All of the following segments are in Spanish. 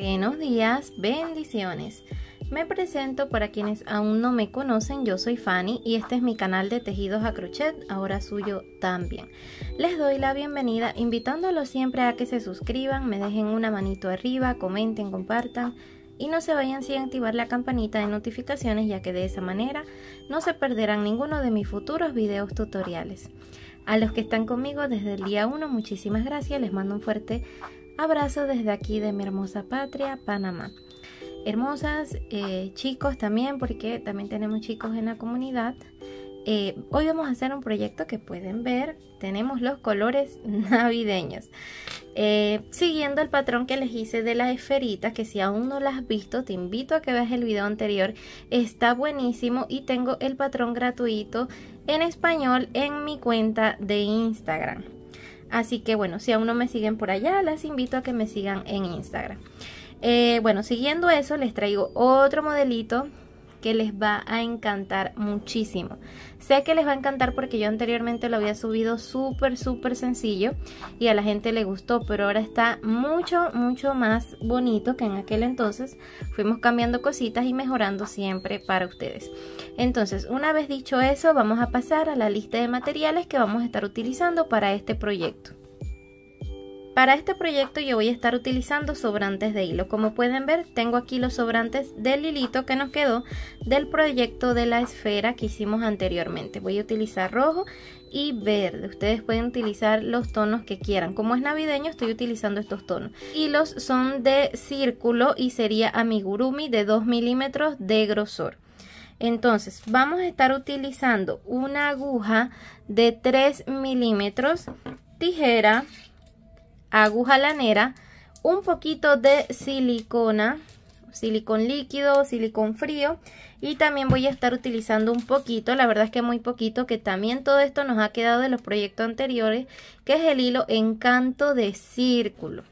Buenos días, bendiciones. Me presento para quienes aún no me conocen, yo soy Fanny y este es mi canal de tejidos a crochet, ahora suyo también. Les doy la bienvenida invitándolos siempre a que se suscriban, me dejen una manito arriba, comenten, compartan y no se vayan sin activar la campanita de notificaciones ya que de esa manera no se perderán ninguno de mis futuros videos tutoriales. A los que están conmigo desde el día 1, muchísimas gracias, les mando un fuerte Abrazo desde aquí de mi hermosa patria, Panamá. Hermosas, eh, chicos también, porque también tenemos chicos en la comunidad. Eh, hoy vamos a hacer un proyecto que pueden ver, tenemos los colores navideños. Eh, siguiendo el patrón que les hice de las esferitas, que si aún no las has visto, te invito a que veas el video anterior, está buenísimo y tengo el patrón gratuito en español en mi cuenta de Instagram. Así que bueno, si aún no me siguen por allá, las invito a que me sigan en Instagram. Eh, bueno, siguiendo eso, les traigo otro modelito que les va a encantar muchísimo. Sé que les va a encantar porque yo anteriormente lo había subido súper, súper sencillo y a la gente le gustó, pero ahora está mucho, mucho más bonito que en aquel entonces. Fuimos cambiando cositas y mejorando siempre para ustedes. Entonces, una vez dicho eso, vamos a pasar a la lista de materiales que vamos a estar utilizando para este proyecto. Para este proyecto yo voy a estar utilizando sobrantes de hilo. Como pueden ver, tengo aquí los sobrantes del hilito que nos quedó del proyecto de la esfera que hicimos anteriormente. Voy a utilizar rojo y verde. Ustedes pueden utilizar los tonos que quieran. Como es navideño, estoy utilizando estos tonos. Hilos son de círculo y sería amigurumi de 2 milímetros de grosor. Entonces, vamos a estar utilizando una aguja de 3 milímetros, tijera, aguja lanera, un poquito de silicona, silicón líquido, silicón frío y también voy a estar utilizando un poquito, la verdad es que muy poquito, que también todo esto nos ha quedado de los proyectos anteriores, que es el hilo encanto de círculo,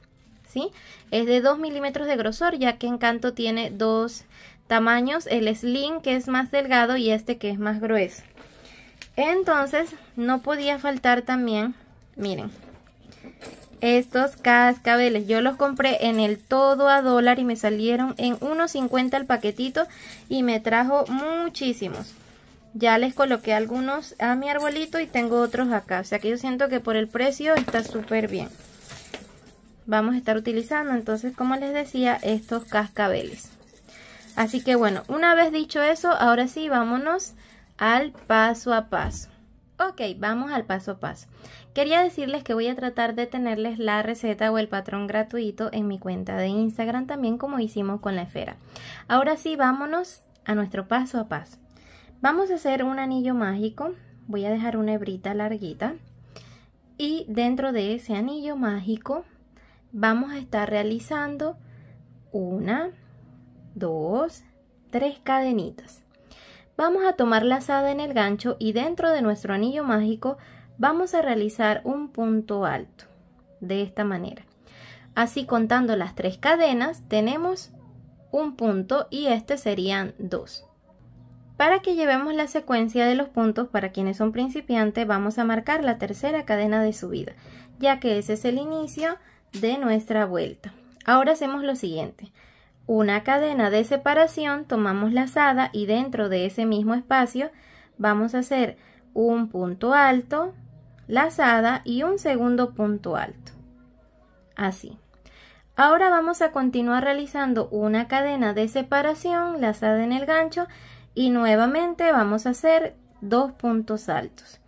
¿sí? Es de 2 milímetros de grosor ya que encanto tiene dos tamaños, el slim que es más delgado y este que es más grueso. Entonces no podía faltar también, miren, estos cascabeles. Yo los compré en el todo a dólar y me salieron en 1.50 el paquetito y me trajo muchísimos. Ya les coloqué algunos a mi arbolito y tengo otros acá. O sea que yo siento que por el precio está súper bien. Vamos a estar utilizando entonces, como les decía, estos cascabeles. Así que bueno, una vez dicho eso, ahora sí, vámonos al paso a paso. Ok, vamos al paso a paso. Quería decirles que voy a tratar de tenerles la receta o el patrón gratuito en mi cuenta de Instagram también como hicimos con la esfera. Ahora sí, vámonos a nuestro paso a paso. Vamos a hacer un anillo mágico, voy a dejar una hebrita larguita y dentro de ese anillo mágico vamos a estar realizando una, dos, tres cadenitas. Vamos a tomar la asada en el gancho y dentro de nuestro anillo mágico Vamos a realizar un punto alto de esta manera. Así contando las tres cadenas tenemos un punto y este serían dos. Para que llevemos la secuencia de los puntos para quienes son principiantes vamos a marcar la tercera cadena de subida ya que ese es el inicio de nuestra vuelta. Ahora hacemos lo siguiente. Una cadena de separación, tomamos lazada y dentro de ese mismo espacio vamos a hacer un punto alto, lazada y un segundo punto alto. Así. Ahora vamos a continuar realizando una cadena de separación lazada en el gancho y nuevamente vamos a hacer dos puntos altos.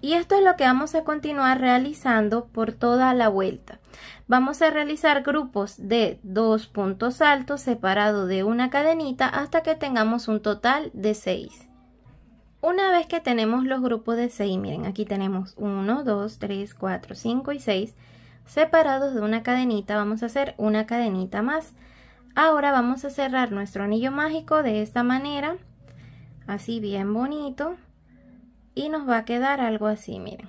Y esto es lo que vamos a continuar realizando por toda la vuelta. Vamos a realizar grupos de dos puntos altos separados de una cadenita hasta que tengamos un total de seis. Una vez que tenemos los grupos de 6, miren, aquí tenemos 1, 2, 3, 4, 5 y 6 separados de una cadenita, vamos a hacer una cadenita más. Ahora vamos a cerrar nuestro anillo mágico de esta manera, así bien bonito, y nos va a quedar algo así, miren.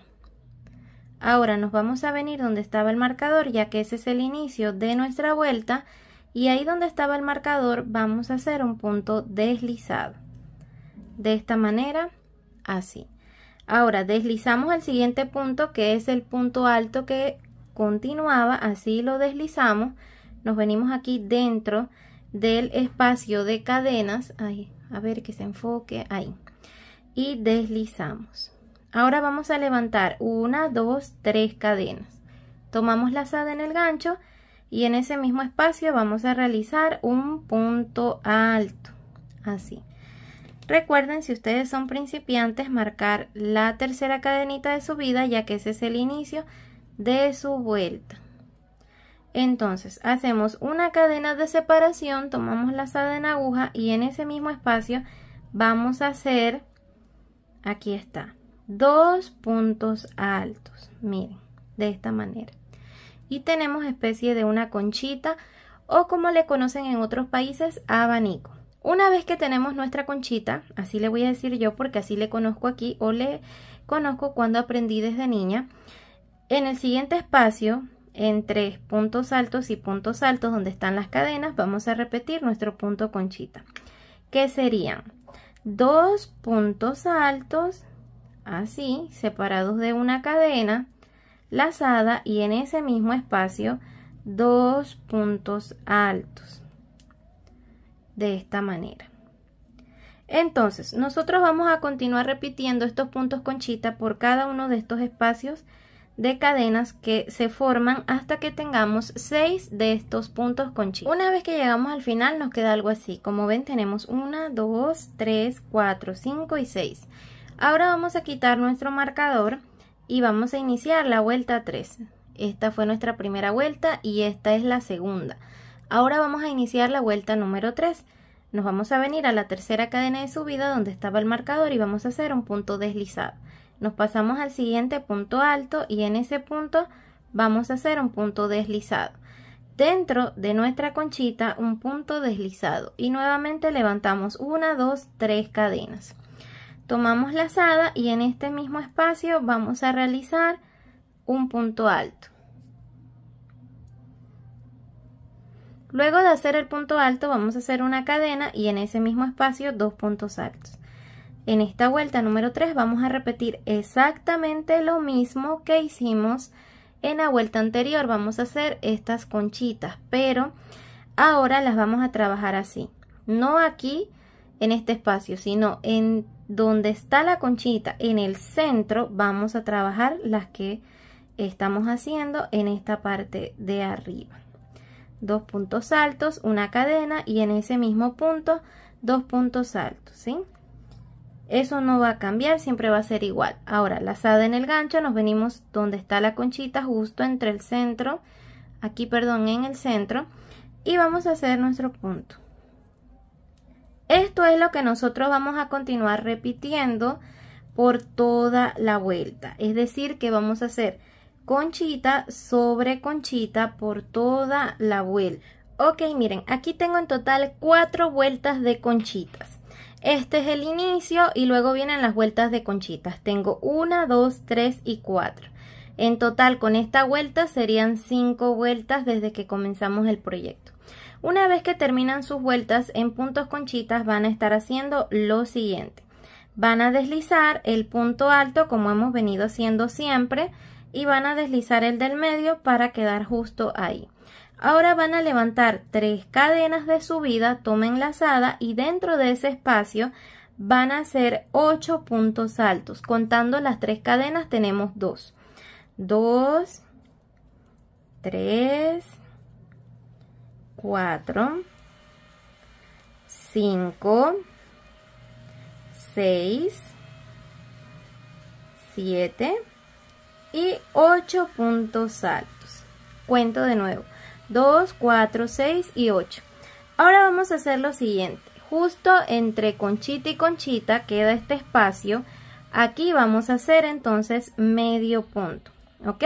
Ahora nos vamos a venir donde estaba el marcador, ya que ese es el inicio de nuestra vuelta, y ahí donde estaba el marcador vamos a hacer un punto deslizado de esta manera, así. Ahora deslizamos al siguiente punto que es el punto alto que continuaba, así lo deslizamos, nos venimos aquí dentro del espacio de cadenas, ahí, a ver que se enfoque, ahí, y deslizamos. Ahora vamos a levantar una, dos, tres cadenas. Tomamos la lazada en el gancho y en ese mismo espacio vamos a realizar un punto alto, así. Recuerden, si ustedes son principiantes, marcar la tercera cadenita de subida, ya que ese es el inicio de su vuelta. Entonces, hacemos una cadena de separación, tomamos la lazada en aguja y en ese mismo espacio vamos a hacer, aquí está, dos puntos altos, miren, de esta manera. Y tenemos especie de una conchita o como le conocen en otros países, abanico. Una vez que tenemos nuestra conchita, así le voy a decir yo porque así le conozco aquí o le conozco cuando aprendí desde niña, en el siguiente espacio, entre puntos altos y puntos altos donde están las cadenas, vamos a repetir nuestro punto conchita, que serían dos puntos altos, así, separados de una cadena, lazada y en ese mismo espacio, dos puntos altos de esta manera. Entonces, nosotros vamos a continuar repitiendo estos puntos conchita por cada uno de estos espacios de cadenas que se forman hasta que tengamos 6 de estos puntos conchita. Una vez que llegamos al final nos queda algo así. Como ven tenemos 1, 2, 3, 4, 5 y 6. Ahora vamos a quitar nuestro marcador y vamos a iniciar la vuelta 3. Esta fue nuestra primera vuelta y esta es la segunda. Ahora vamos a iniciar la vuelta número 3. Nos vamos a venir a la tercera cadena de subida donde estaba el marcador y vamos a hacer un punto deslizado. Nos pasamos al siguiente punto alto y en ese punto vamos a hacer un punto deslizado. Dentro de nuestra conchita un punto deslizado y nuevamente levantamos una, dos, tres cadenas. Tomamos la lazada y en este mismo espacio vamos a realizar un punto alto. Luego de hacer el punto alto vamos a hacer una cadena y en ese mismo espacio dos puntos altos. En esta vuelta número 3 vamos a repetir exactamente lo mismo que hicimos en la vuelta anterior. Vamos a hacer estas conchitas, pero ahora las vamos a trabajar así. No aquí en este espacio, sino en donde está la conchita, en el centro, vamos a trabajar las que estamos haciendo en esta parte de arriba dos puntos altos, una cadena y en ese mismo punto dos puntos altos, ¿sí? Eso no va a cambiar, siempre va a ser igual. Ahora, lazada en el gancho, nos venimos donde está la conchita, justo entre el centro, aquí, perdón, en el centro, y vamos a hacer nuestro punto. Esto es lo que nosotros vamos a continuar repitiendo por toda la vuelta. Es decir, que vamos a hacer conchita sobre conchita por toda la vuelta. Ok, miren, aquí tengo en total cuatro vueltas de conchitas. Este es el inicio y luego vienen las vueltas de conchitas. Tengo una, dos, tres y cuatro. En total con esta vuelta serían cinco vueltas desde que comenzamos el proyecto. Una vez que terminan sus vueltas en puntos conchitas van a estar haciendo lo siguiente. Van a deslizar el punto alto como hemos venido haciendo siempre y van a deslizar el del medio para quedar justo ahí. Ahora van a levantar tres cadenas de subida, tomen lazada y dentro de ese espacio van a hacer ocho puntos altos. Contando las tres cadenas tenemos dos 2, 3, 4, 5, 6, 7, y 8 puntos altos. Cuento de nuevo. 2, 4, 6 y 8. Ahora vamos a hacer lo siguiente. Justo entre conchita y conchita queda este espacio. Aquí vamos a hacer entonces medio punto. ¿Ok?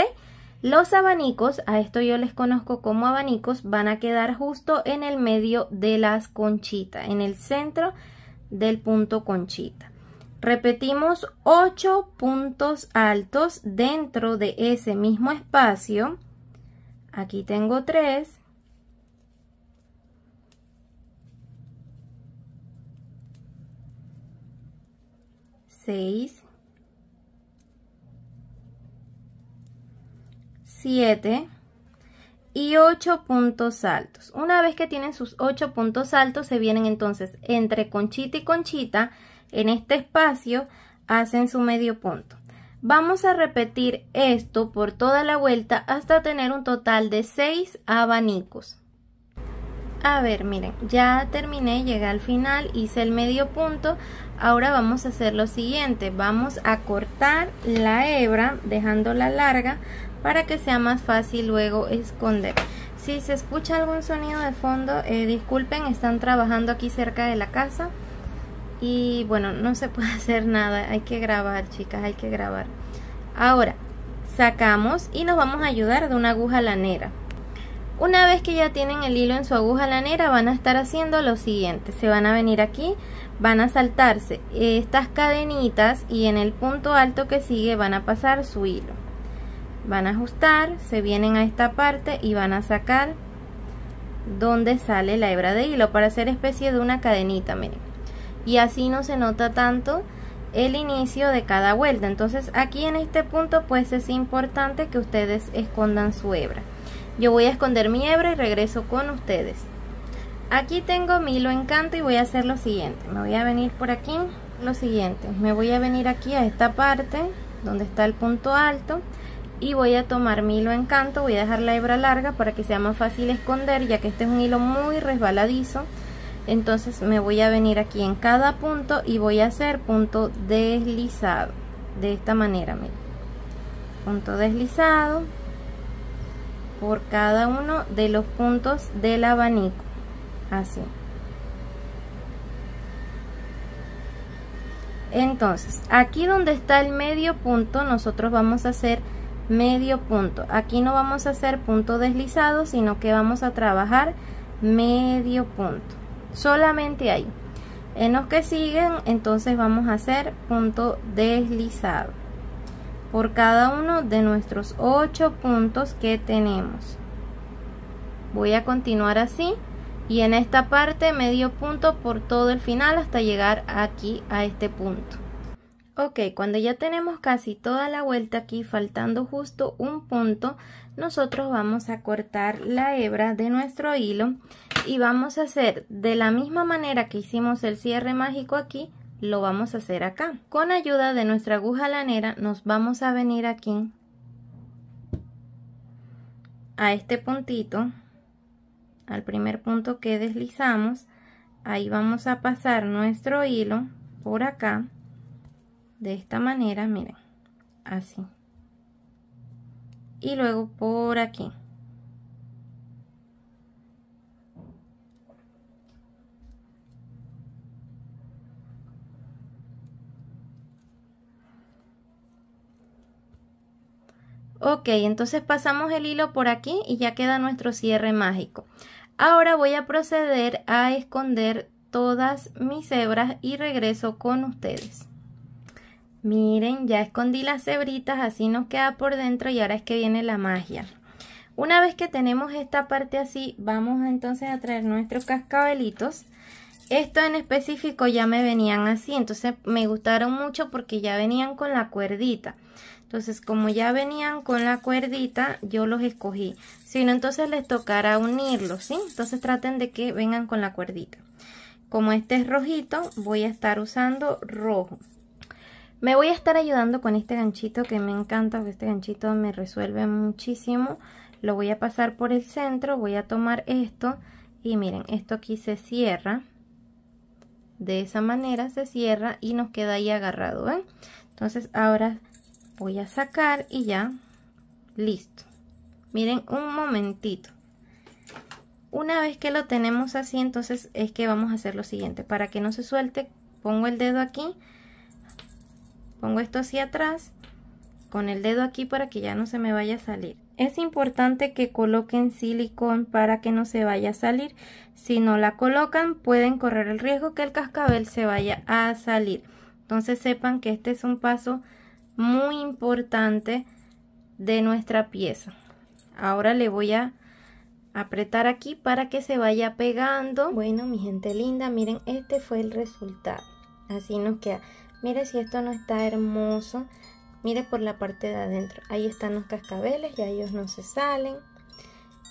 Los abanicos, a esto yo les conozco como abanicos, van a quedar justo en el medio de las conchitas, en el centro del punto conchita. Repetimos 8 puntos altos dentro de ese mismo espacio. Aquí tengo 3. 6 7 y 8 puntos altos. Una vez que tienen sus 8 puntos altos, se vienen entonces entre conchita y conchita en este espacio hacen su medio punto. Vamos a repetir esto por toda la vuelta hasta tener un total de 6 abanicos. A ver, miren, ya terminé, llegué al final, hice el medio punto. Ahora vamos a hacer lo siguiente, vamos a cortar la hebra dejándola larga para que sea más fácil luego esconder. Si se escucha algún sonido de fondo, eh, disculpen, están trabajando aquí cerca de la casa y bueno, no se puede hacer nada, hay que grabar chicas, hay que grabar. Ahora, sacamos y nos vamos a ayudar de una aguja lanera. Una vez que ya tienen el hilo en su aguja lanera van a estar haciendo lo siguiente, se van a venir aquí, van a saltarse estas cadenitas y en el punto alto que sigue van a pasar su hilo. Van a ajustar, se vienen a esta parte y van a sacar donde sale la hebra de hilo para hacer especie de una cadenita, miren y así no se nota tanto el inicio de cada vuelta entonces aquí en este punto pues es importante que ustedes escondan su hebra yo voy a esconder mi hebra y regreso con ustedes aquí tengo mi hilo encanto y voy a hacer lo siguiente me voy a venir por aquí lo siguiente me voy a venir aquí a esta parte donde está el punto alto y voy a tomar mi hilo encanto voy a dejar la hebra larga para que sea más fácil esconder ya que este es un hilo muy resbaladizo entonces me voy a venir aquí en cada punto y voy a hacer punto deslizado de esta manera punto deslizado por cada uno de los puntos del abanico así entonces aquí donde está el medio punto nosotros vamos a hacer medio punto aquí no vamos a hacer punto deslizado sino que vamos a trabajar medio punto solamente ahí en los que siguen entonces vamos a hacer punto deslizado por cada uno de nuestros 8 puntos que tenemos voy a continuar así y en esta parte medio punto por todo el final hasta llegar aquí a este punto Ok, cuando ya tenemos casi toda la vuelta aquí, faltando justo un punto, nosotros vamos a cortar la hebra de nuestro hilo y vamos a hacer de la misma manera que hicimos el cierre mágico aquí, lo vamos a hacer acá. Con ayuda de nuestra aguja lanera nos vamos a venir aquí a este puntito, al primer punto que deslizamos, ahí vamos a pasar nuestro hilo por acá de esta manera, miren, así. Y luego por aquí. Ok, entonces pasamos el hilo por aquí y ya queda nuestro cierre mágico. Ahora voy a proceder a esconder todas mis hebras y regreso con ustedes. Miren, ya escondí las cebritas, así nos queda por dentro y ahora es que viene la magia. Una vez que tenemos esta parte así, vamos entonces a traer nuestros cascabelitos. Esto en específico ya me venían así, entonces me gustaron mucho porque ya venían con la cuerdita. Entonces, como ya venían con la cuerdita, yo los escogí. Si no, entonces les tocará unirlos, ¿sí? Entonces traten de que vengan con la cuerdita. Como este es rojito, voy a estar usando rojo. Me voy a estar ayudando con este ganchito que me encanta, este ganchito me resuelve muchísimo. Lo voy a pasar por el centro, voy a tomar esto y miren, esto aquí se cierra. De esa manera se cierra y nos queda ahí agarrado, Entonces ahora voy a sacar y ya, listo. Miren, un momentito. Una vez que lo tenemos así, entonces es que vamos a hacer lo siguiente. Para que no se suelte, pongo el dedo aquí Pongo esto hacia atrás con el dedo aquí para que ya no se me vaya a salir. Es importante que coloquen silicón para que no se vaya a salir. Si no la colocan pueden correr el riesgo que el cascabel se vaya a salir. Entonces sepan que este es un paso muy importante de nuestra pieza. Ahora le voy a apretar aquí para que se vaya pegando. Bueno mi gente linda, miren este fue el resultado. Así nos queda. Mire si esto no está hermoso. Mire por la parte de adentro. Ahí están los cascabeles, ya ellos no se salen.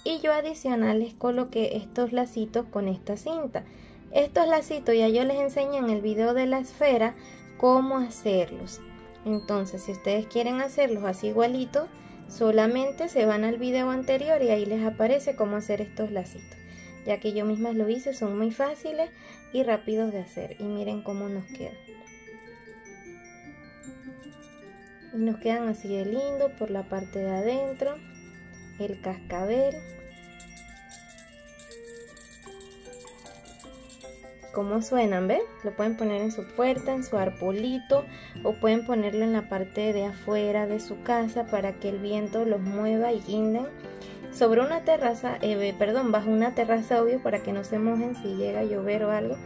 Y yo adicional les coloqué estos lacitos con esta cinta. Estos lacitos ya yo les enseñé en el video de la esfera cómo hacerlos. Entonces, si ustedes quieren hacerlos así igualito, solamente se van al video anterior y ahí les aparece cómo hacer estos lacitos. Ya que yo misma lo hice, son muy fáciles y rápidos de hacer. Y miren cómo nos quedan y nos quedan así de lindo por la parte de adentro el cascabel como suenan, ¿ves? Lo pueden poner en su puerta, en su arpolito o pueden ponerlo en la parte de afuera de su casa para que el viento los mueva y guinden sobre una terraza, eh, perdón, bajo una terraza obvio para que no se mojen si llega a llover o algo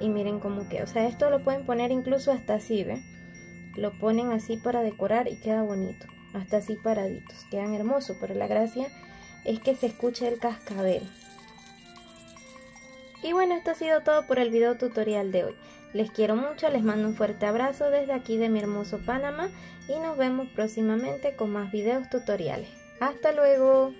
y miren cómo queda o sea, esto lo pueden poner incluso hasta así, ¿ves? Lo ponen así para decorar y queda bonito. Hasta así paraditos. Quedan hermosos, pero la gracia es que se escuche el cascabel. Y bueno, esto ha sido todo por el video tutorial de hoy. Les quiero mucho, les mando un fuerte abrazo desde aquí de mi hermoso Panamá y nos vemos próximamente con más videos tutoriales. ¡Hasta luego!